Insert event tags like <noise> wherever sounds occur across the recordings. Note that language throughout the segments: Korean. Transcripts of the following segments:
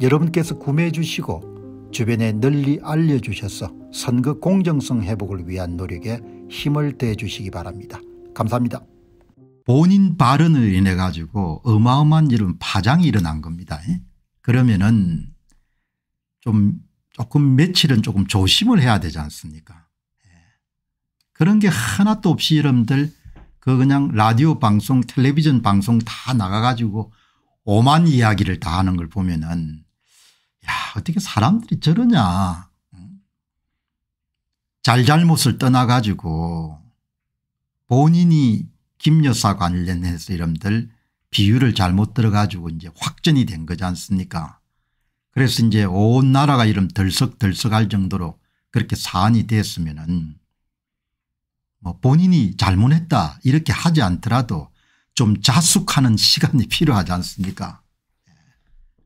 여러분께서 구매해 주시고 주변에 널리 알려주셔서 선거 공정성 회복을 위한 노력에 힘을 대해 주시기 바랍니다. 감사합니다. 본인 발언을 인해 가지고 어마어마한 이런 파장이 일어난 겁니다. 예? 그러면은 좀 조금 며칠은 조금 조심을 해야 되지 않습니까 예. 그런 게 하나도 없이 여러분들 그 그냥 라디오 방송 텔레비전 방송 다 나가가지고 오만 이야기를 다 하는 걸 보면은 야, 어떻게 사람들이 저러냐. 잘잘못을 떠나가지고 본인이 김 여사 관련해서 이름들 비유를 잘못 들어가지고 이제 확전이 된 거지 않습니까. 그래서 이제 온 나라가 이름 덜썩덜썩할 정도로 그렇게 사안이 됐으면은 뭐 본인이 잘못했다 이렇게 하지 않더라도 좀 자숙하는 시간이 <laughs> 필요하지 않습니까. 예.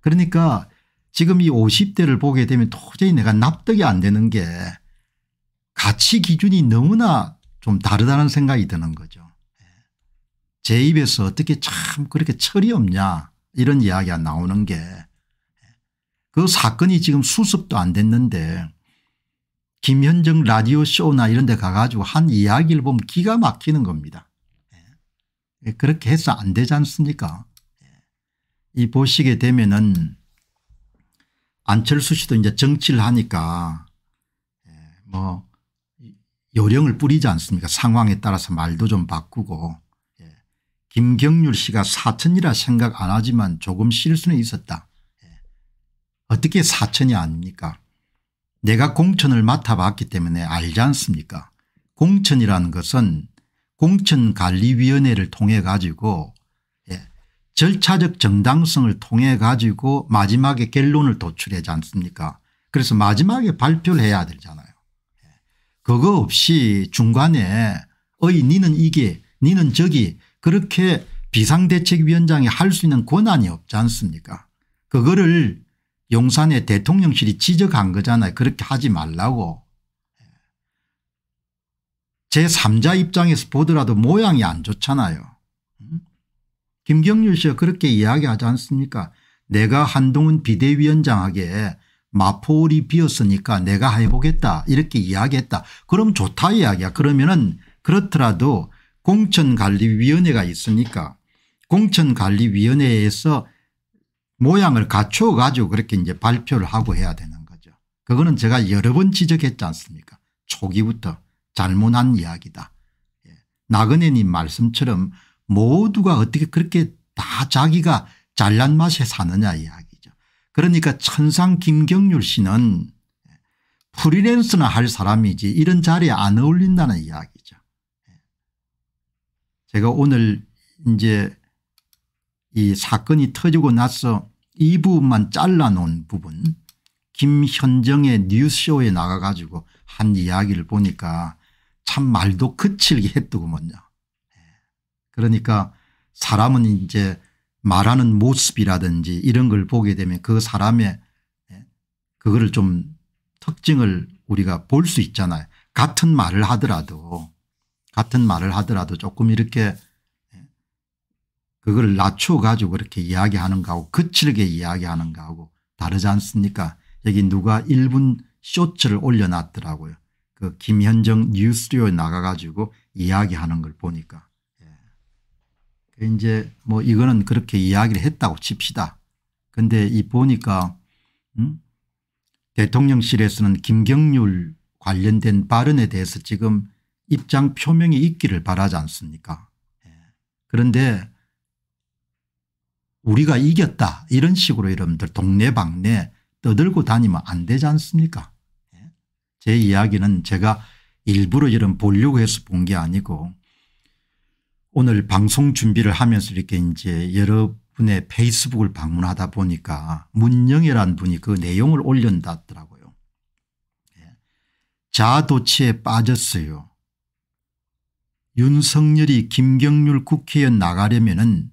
그러니까 지금 이 50대를 보게 되면 도저히 내가 납득이 안 되는 게 가치 기준이 너무나 좀 다르다는 생각이 드는 거죠. 예. 제 입에서 어떻게 참 그렇게 철이 없냐 이런 이야기가 나오는 게 그 사건이 지금 수습도 안 됐는데 김현정 라디오 쇼나 이런 데 가가지고 한 이야기를 보면 기가 막히는 겁니다. 예. 그렇게 해서 안 되지 않습니까 예. 이 보시게 되면은 안철수 씨도 이제 정치를 하니까 예, 뭐 요령을 뿌리지 않습니까 상황에 따라서 말도 좀 바꾸고 예. 김경률 씨가 사천이라 생각 안 하지만 조금 실수는 있었다. 예. 어떻게 사천이 아닙니까 내가 공천을 맡아봤기 때문에 알지 않습니까 공천이라는 것은 공천관리위원회를 통해 가지고 절차적 정당성을 통해 가지고 마지막에 결론을 도출하지 않습니까 그래서 마지막에 발표를 해야 되잖아요. 그거 없이 중간에 어이 니는 이게 니는 저기 그렇게 비상대책위원장이 할 수 있는 권한이 없지 않습니까 그거를 용산의 대통령실이 지적한 거잖아요. 그렇게 하지 말라고. 제3자 입장에서 보더라도 모양이 안 좋잖아요. 김경률 씨가 그렇게 이야기하지 않습니까 내가 한동훈 비대위원장에게 마포울이 비었으니까 내가 해보겠다 이렇게 이야기했다. 그럼 좋다 이야기야. 그러면은 그렇더라도 공천관리위원회가 있으니까 공천관리위원회에서 모양을 갖춰 가지고 그렇게 이제 발표를 하고 해야 되는 거죠. 그거는 제가 여러 번 지적했지 않습니까 초기부터 잘못한 이야기다. 예. 나그네님 말씀처럼 모두가 어떻게 그렇게 다 자기가 잘난 맛에 사느냐 이야기죠. 그러니까 천상 김경률 씨는 프리랜서나 할 사람이지 이런 자리에 안 어울린다는 이야기죠. 제가 오늘 이제 이 사건이 터지고 나서 이 부분만 잘라놓은 부분 김현정의 뉴스쇼에 나가가지고 한 이야기를 보니까 참 말도 거칠게 했더구먼요. 그러니까 사람은 이제 말하는 모습이라든지 이런 걸 보게 되면 그 사람의 예, 그거를 좀 특징을 우리가 볼 수 있잖아요. 같은 말을 하더라도 같은 말을 하더라도 조금 이렇게 예, 그걸 낮춰 가지고 그렇게 이야기하는가 하고 거칠게 이야기하는가 하고 다르지 않습니까 여기 누가 1분 쇼츠를 올려놨더라고요. 그 김현정 뉴스튜에 나가가지고 이야기하는 걸 보니까 그 이제 뭐 이거는 그렇게 이야기를 했다고 칩시다. 근데 이 보니까 음? 대통령실에서는 김경률 관련된 발언에 대해서 지금 입장 표명이 있기를 바라지 않습니까 예. 그런데 우리가 이겼다 이런 식으로 여러분들 동네방네 떠들고 다니면 안 되지 않습니까 예. 제 이야기는 제가 일부러 이런 보려고 해서 본 게 아니고 오늘 방송 준비를 하면서 이렇게 이제 여러분의 페이스북을 방문하다 보니까 문영이란 분이 그 내용을 올렸다더라고요. 예. 자도치에 빠졌어요. 윤석열이 김경률 국회의원 나가려면은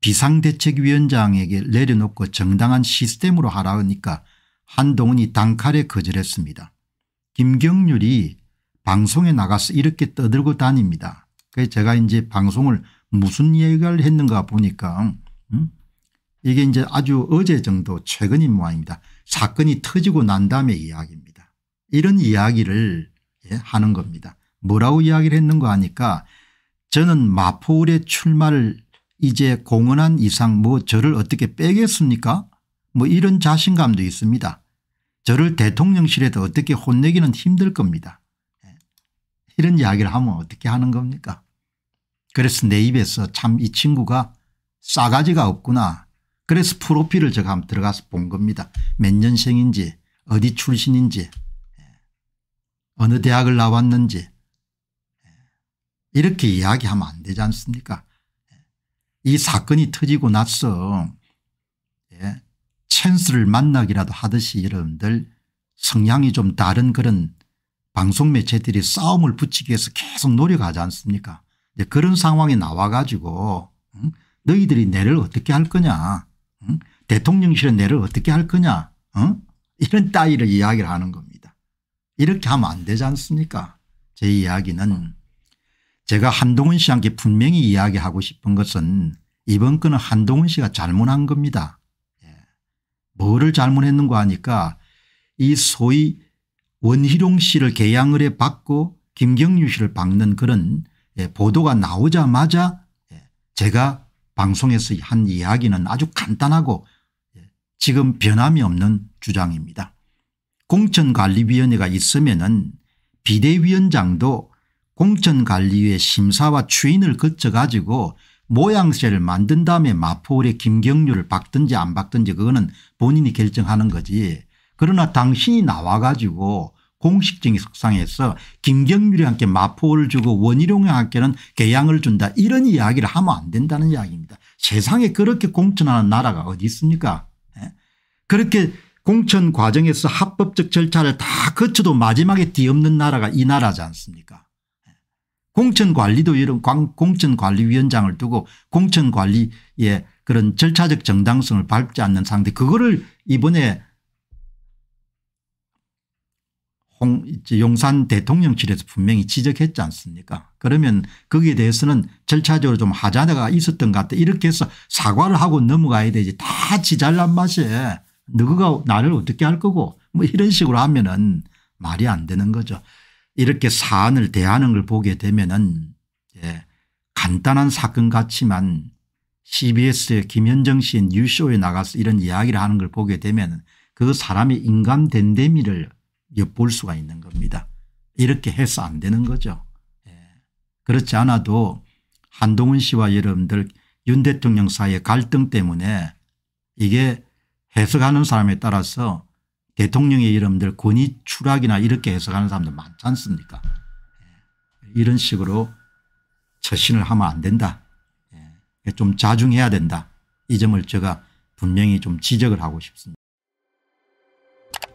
비상대책위원장에게 내려놓고 정당한 시스템으로 하라니까 한동훈이 단칼에 거절했습니다. 김경률이 방송에 나가서 이렇게 떠들고 다닙니다. 그 제가 이제 방송을 무슨 얘기를 했는가 보니까 음? 이게 이제 아주 어제 정도 최근인 모양입니다. 사건이 터지고 난다음에 이야기입니다. 이런 이야기를 예, 하는 겁니다. 뭐라고 이야기를 했는가 하니까 저는 마포울에 출마를 이제 공언한 이상 뭐 저를 어떻게 빼겠습니까 뭐 이런 자신감도 있습니다. 저를 대통령실에서 어떻게 혼내기는 힘들 겁니다. 이런 이야기를 하면 어떻게 하는 겁니까 그래서 내 입에서 참 이 친구가 싸가지가 없구나 그래서 프로필을 제가 한번 들어가서 본 겁니다. 몇 년생인지 어디 출신인지 어느 대학을 나왔는지 이렇게 이야기하면 안 되지 않습니까 이 사건이 터지고 나서 예, 찬스를 만나기라도 하듯이 여러분들 성향이 좀 다른 그런 방송 매체들이 싸움을 붙이기 위해서 계속 노력하지 않습니까 그런 상황이 나와 가지고 응? 너희들이 내를 어떻게 할 거냐 응? 대통령실은 내를 어떻게 할 거냐 응? 이런 따위를 이야기를 하는 겁니다. 이렇게 하면 안 되지 않습니까 제 이야기는 제가 한동훈 씨한테 분명히 이야기하고 싶은 것은 이번 건은 한동훈 씨가 잘못한 겁니다. 예. 뭐를 잘못했는가 하니까 이 소위 원희룡 씨를 계양을 해 받고 김경유 씨를 박는 그런 예, 보도가 나오자마자 예, 제가 방송에서 한 이야기는 아주 간단하고 예, 지금 변함이 없는 주장입니다. 공천관리위원회가 있으면 비대위원장도 공천관리위의 심사와 추인을 거쳐 가지고 모양새를 만든 다음에 마포울에 김경률을 박든지 안 박든지 그거는 본인이 결정하는 거지 그러나 당신이 나와가지고 공식적인 석상에서 김경률이 함께 마포를 주고 원희룡이 함께는 개양을 준다 이런 이야기를 하면 안 된다는 이야기입니다. 세상에 그렇게 공천하는 나라가 어디 있습니까 예? 그렇게 공천 과정에서 합법적 절차를 다 거쳐도 마지막에 뒤엎는 나라가 이 나라지 않습니까 예? 공천관리도 이런 공천관리위원장을 두고 공천관리의 그런 절차적 정당성을 밟지 않는 상태 그거를 이번에 용산 대통령실에서 분명히 지적했지 않습니까 그러면 거기에 대해서는 절차적으로 좀 하자가 있었던 것 같다 이렇게 해서 사과를 하고 넘어가야 되지 다 지잘난 맛에 누구가 나를 어떻게 할 거고 뭐 이런 식으로 하면은 말이 안 되는 거죠. 이렇게 사안을 대하는 걸 보게 되면은 예, 간단한 사건 같지만 CBS의 김현정 씨의 뉴쇼에 나가서 이런 이야기를 하는 걸 보게 되면 그 사람의 인간 댄데미를 엿볼 수가 있는 겁니다. 이렇게 해서 안 되는 거죠. 예. 그렇지 않아도 한동훈 씨와 여러분들 윤 대통령 사이의 갈등 때문에 이게 해석하는 사람에 따라서 대통령의 이름들 권위 추락이나 이렇게 해석하는 사람들 많지 않습니까 예. 이런 식으로 처신을 하면 안 된다. 예. 좀 자중해야 된다. 이 점을 제가 분명히 좀 지적을 하고 싶습니다.